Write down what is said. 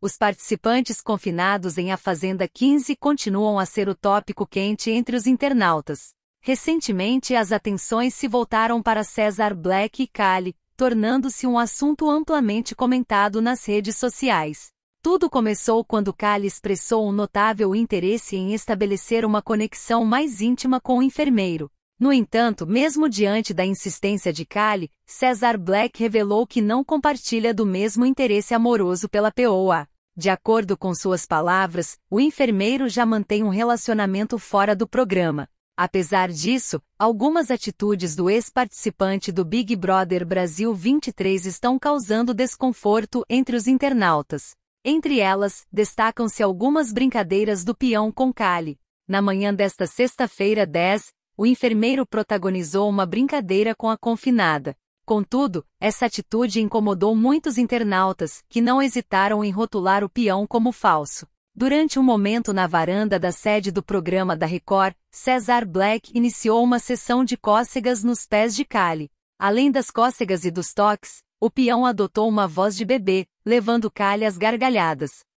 Os participantes confinados em A Fazenda 15 continuam a ser o tópico quente entre os internautas. Recentemente, as atenções se voltaram para César Black e Kali, tornando-se um assunto amplamente comentado nas redes sociais. Tudo começou quando Kali expressou um notável interesse em estabelecer uma conexão mais íntima com o enfermeiro, no entanto, mesmo diante da insistência de Kali, Cesar Black revelou que não compartilha do mesmo interesse amoroso pela POA. De acordo com suas palavras, o enfermeiro já mantém um relacionamento fora do programa. Apesar disso, algumas atitudes do ex-participante do Big Brother Brasil 23 estão causando desconforto entre os internautas. Entre elas, destacam-se algumas brincadeiras do peão com Kali. Na manhã desta sexta-feira 10, o enfermeiro protagonizou uma brincadeira com a confinada. Contudo, essa atitude incomodou muitos internautas, que não hesitaram em rotular o peão como falso. Durante um momento na varanda da sede do programa da Record, Cesar Black iniciou uma sessão de cócegas nos pés de Kali. Além das cócegas e dos toques, o peão adotou uma voz de bebê, levando Kali às gargalhadas.